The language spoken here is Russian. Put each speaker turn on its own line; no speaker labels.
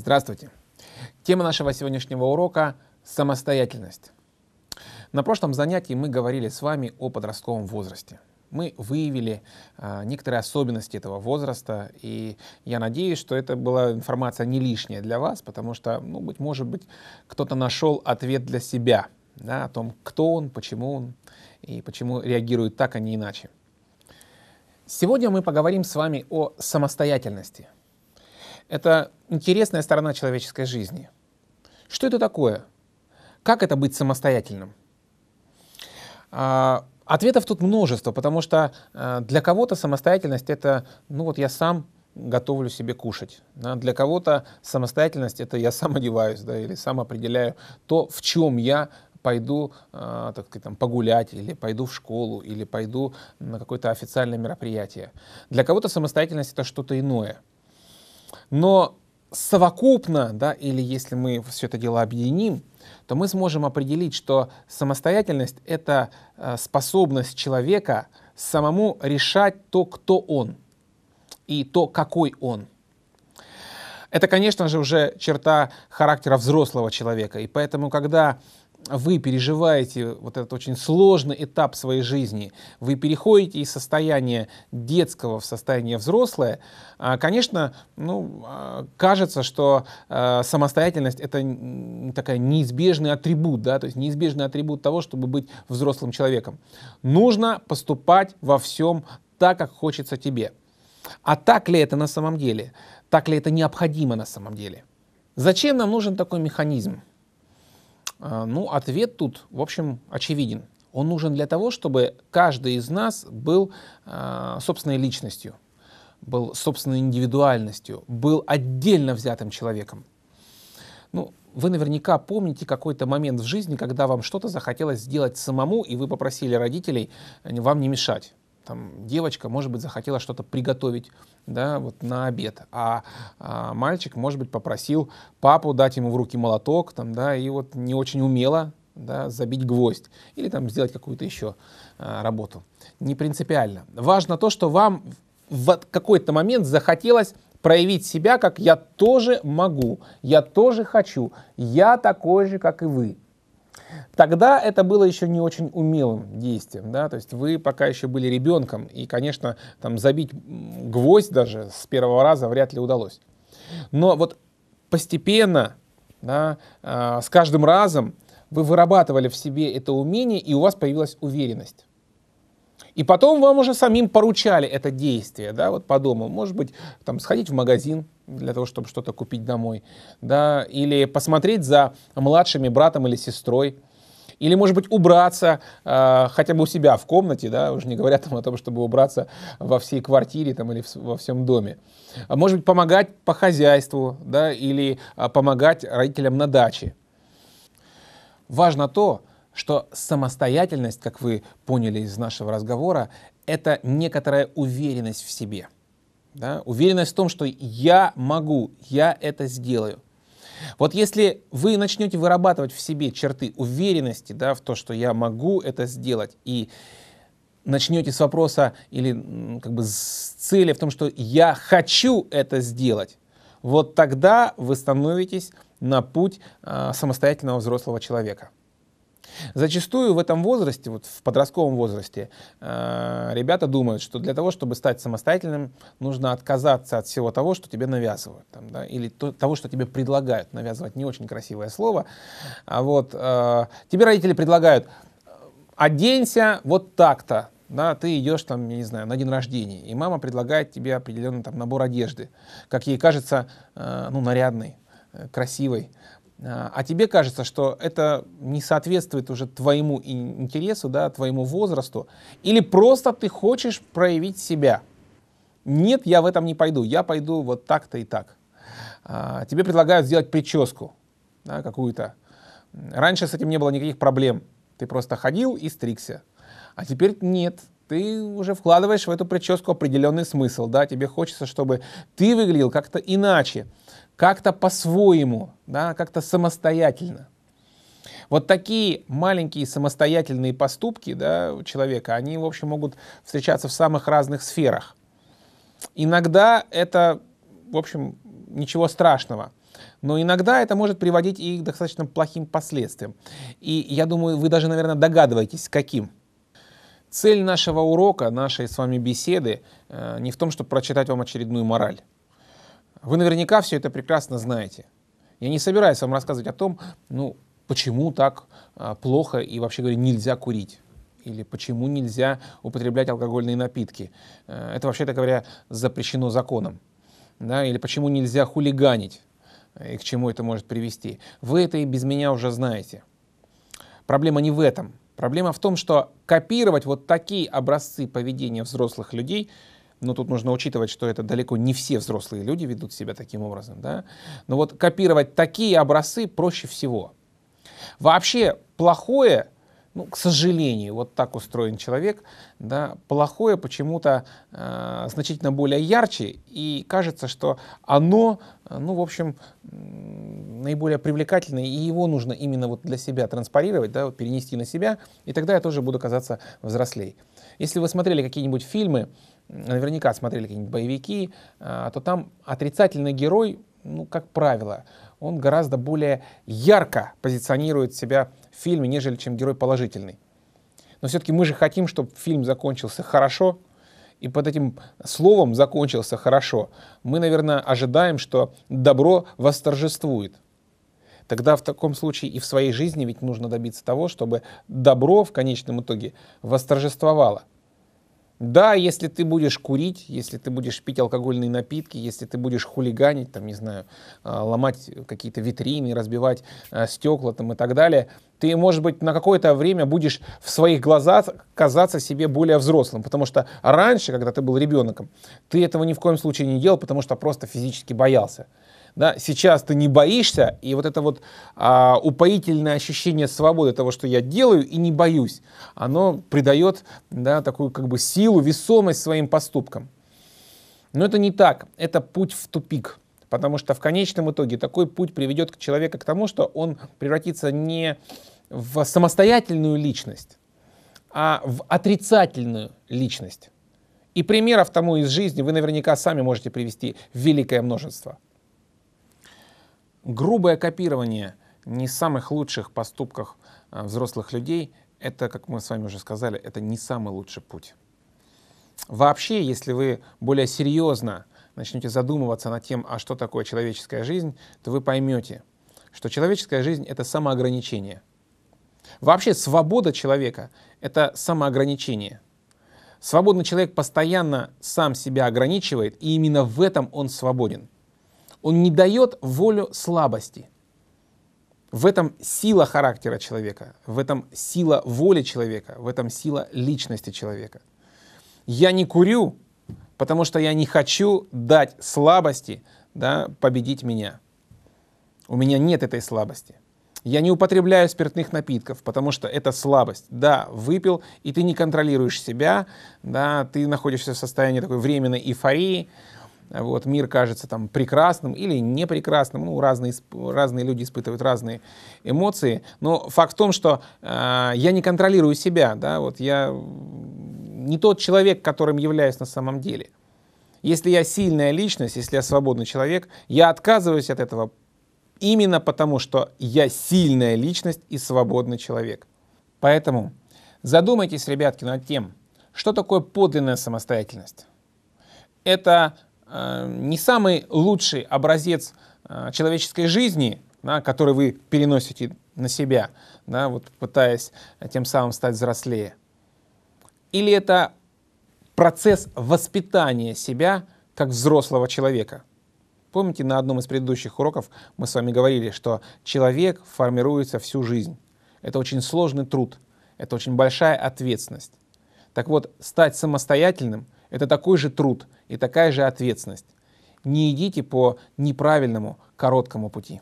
Здравствуйте! Тема нашего сегодняшнего урока – самостоятельность. На прошлом занятии мы говорили с вами о подростковом возрасте. Мы выявили а, некоторые особенности этого возраста, и я надеюсь, что это была информация не лишняя для вас, потому что, ну, быть может быть, кто-то нашел ответ для себя да, о том, кто он, почему он и почему реагирует так, а не иначе. Сегодня мы поговорим с вами о самостоятельности – это интересная сторона человеческой жизни. Что это такое? Как это быть самостоятельным? А, ответов тут множество, потому что а, для кого-то самостоятельность это, ну вот я сам готовлю себе кушать. Да? Для кого-то самостоятельность это я сам одеваюсь, да, или сам определяю то, в чем я пойду а, так сказать, там, погулять, или пойду в школу, или пойду на какое-то официальное мероприятие. Для кого-то самостоятельность это что-то иное. Но совокупно, да, или если мы все это дело объединим, то мы сможем определить, что самостоятельность — это э, способность человека самому решать то, кто он, и то, какой он. Это, конечно же, уже черта характера взрослого человека. И поэтому, когда вы переживаете вот этот очень сложный этап своей жизни, вы переходите из состояния детского в состояние взрослое, а, конечно, ну, а, кажется, что а, самостоятельность это такая неизбежный атрибут, да, то есть неизбежный атрибут того, чтобы быть взрослым человеком. Нужно поступать во всем так, как хочется тебе. А так ли это на самом деле? Так ли это необходимо на самом деле? Зачем нам нужен такой механизм? А, ну, ответ тут, в общем, очевиден. Он нужен для того, чтобы каждый из нас был а, собственной личностью, был собственной индивидуальностью, был отдельно взятым человеком. Ну, вы наверняка помните какой-то момент в жизни, когда вам что-то захотелось сделать самому, и вы попросили родителей э, вам не мешать там, девочка, может быть, захотела что-то приготовить да, вот на обед, а, а мальчик, может быть, попросил папу дать ему в руки молоток, там, да, и вот не очень умело да, забить гвоздь или там сделать какую-то еще а, работу. Не принципиально. Важно то, что вам в какой-то момент захотелось проявить себя, как я тоже могу, я тоже хочу, я такой же, как и вы. Тогда это было еще не очень умелым действием, да, то есть вы пока еще были ребенком, и, конечно, там забить гвоздь даже с первого раза вряд ли удалось. Но вот постепенно, да, а, с каждым разом вы вырабатывали в себе это умение, и у вас появилась уверенность. И потом вам уже самим поручали это действие, да, вот по дому. Может быть, там, сходить в магазин, для того, чтобы что-то купить домой, да, или посмотреть за младшими братом или сестрой, или, может быть, убраться э, хотя бы у себя в комнате, да, уже не говоря там о том, чтобы убраться во всей квартире там, или в, во всем доме. А, может быть, помогать по хозяйству, да, или э, помогать родителям на даче. Важно то, что самостоятельность, как вы поняли из нашего разговора, это некоторая уверенность в себе – да, уверенность в том, что я могу, я это сделаю. Вот если вы начнете вырабатывать в себе черты уверенности да, в то, что я могу это сделать, и начнете с вопроса или как бы с цели в том, что я хочу это сделать, вот тогда вы становитесь на путь э, самостоятельного взрослого человека. Зачастую в этом возрасте, вот в подростковом возрасте, э, ребята думают, что для того, чтобы стать самостоятельным, нужно отказаться от всего того, что тебе навязывают, там, да, или то, того, что тебе предлагают. Навязывать не очень красивое слово. А вот э, тебе родители предлагают, э, оденься вот так-то, да, ты идешь там, я не знаю, на день рождения, и мама предлагает тебе определенный там набор одежды, как ей кажется, э, ну, нарядный, красивый. А, а тебе кажется, что это не соответствует уже твоему интересу, да, твоему возрасту, или просто ты хочешь проявить себя. Нет, я в этом не пойду, я пойду вот так-то и так. А, тебе предлагают сделать прическу да, какую-то. Раньше с этим не было никаких проблем. Ты просто ходил и стригся. А теперь нет, ты уже вкладываешь в эту прическу определенный смысл, да, тебе хочется, чтобы ты выглядел как-то иначе как-то по-своему, да, как-то самостоятельно. Вот такие маленькие самостоятельные поступки да, у человека, они, в общем, могут встречаться в самых разных сферах. Иногда это, в общем, ничего страшного. Но иногда это может приводить и к достаточно плохим последствиям. И я думаю, вы даже, наверное, догадываетесь, каким. Цель нашего урока, нашей с вами беседы, э, не в том, чтобы прочитать вам очередную мораль. Вы наверняка все это прекрасно знаете. Я не собираюсь вам рассказывать о том, ну, почему так а, плохо и вообще говоря нельзя курить или почему нельзя употреблять алкогольные напитки. Э, это вообще-то говоря запрещено законом. Да? Или почему нельзя хулиганить э, и к чему это может привести. Вы это и без меня уже знаете. Проблема не в этом. Проблема в том, что копировать вот такие образцы поведения взрослых людей – но тут нужно учитывать, что это далеко не все взрослые люди ведут себя таким образом, да. Но вот копировать такие образцы проще всего. Вообще плохое, ну, к сожалению, вот так устроен человек, да, плохое почему-то э, значительно более ярче, и кажется, что оно, ну, в общем, наиболее привлекательное, и его нужно именно вот для себя транспарировать, да, вот перенести на себя, и тогда я тоже буду казаться взрослей. Если вы смотрели какие-нибудь фильмы, наверняка смотрели какие-нибудь боевики, а, то там отрицательный герой, ну, как правило, он гораздо более ярко позиционирует себя в фильме, нежели чем герой положительный. Но все-таки мы же хотим, чтобы фильм закончился хорошо, и под этим словом закончился хорошо. Мы, наверное, ожидаем, что добро восторжествует. Тогда в таком случае и в своей жизни ведь нужно добиться того, чтобы добро в конечном итоге восторжествовало. Да, если ты будешь курить, если ты будешь пить алкогольные напитки, если ты будешь хулиганить, там, не знаю, а, ломать какие-то витрины, разбивать а, стекла там, и так далее, ты, может быть, на какое-то время будешь в своих глазах казаться себе более взрослым. Потому что раньше, когда ты был ребенком, ты этого ни в коем случае не делал, потому что просто физически боялся да, сейчас ты не боишься, и вот это вот а, упоительное ощущение свободы того, что я делаю и не боюсь, оно придает, да, такую как бы силу, весомость своим поступкам. Но это не так, это путь в тупик. Потому что в конечном итоге такой путь приведет к человека к тому, что он превратится не в самостоятельную личность, а в отрицательную личность. И примеров тому из жизни вы наверняка сами можете привести великое множество грубое копирование не самых лучших поступков э, взрослых людей, это, как мы с вами уже сказали, это не самый лучший путь. Вообще, если вы более серьезно начнете задумываться над тем, а что такое человеческая жизнь, то вы поймете, что человеческая жизнь — это самоограничение. Вообще свобода человека — это самоограничение. Свободный человек постоянно сам себя ограничивает, и именно в этом он свободен — он не дает волю слабости. В этом сила характера человека, в этом сила воли человека, в этом сила личности человека. Я не курю, потому что я не хочу дать слабости да, победить меня. У меня нет этой слабости. Я не употребляю спиртных напитков, потому что это слабость. Да, выпил, и ты не контролируешь себя, да, ты находишься в состоянии такой временной эйфории, вот, мир кажется там прекрасным или не прекрасным. ну, разные, разные люди испытывают разные эмоции, но факт в том, что э, я не контролирую себя, да, вот я не тот человек, которым являюсь на самом деле. Если я сильная личность, если я свободный человек, я отказываюсь от этого именно потому, что я сильная личность и свободный человек. Поэтому задумайтесь, ребятки, над тем, что такое подлинная самостоятельность. Это Э, не самый лучший образец э, человеческой жизни, да, который вы переносите на себя, да, вот пытаясь тем самым стать взрослее? Или это процесс воспитания себя как взрослого человека? Помните, на одном из предыдущих уроков мы с вами говорили, что человек формируется всю жизнь. Это очень сложный труд, это очень большая ответственность. Так вот, стать самостоятельным – это такой же труд и такая же ответственность. Не идите по неправильному короткому пути.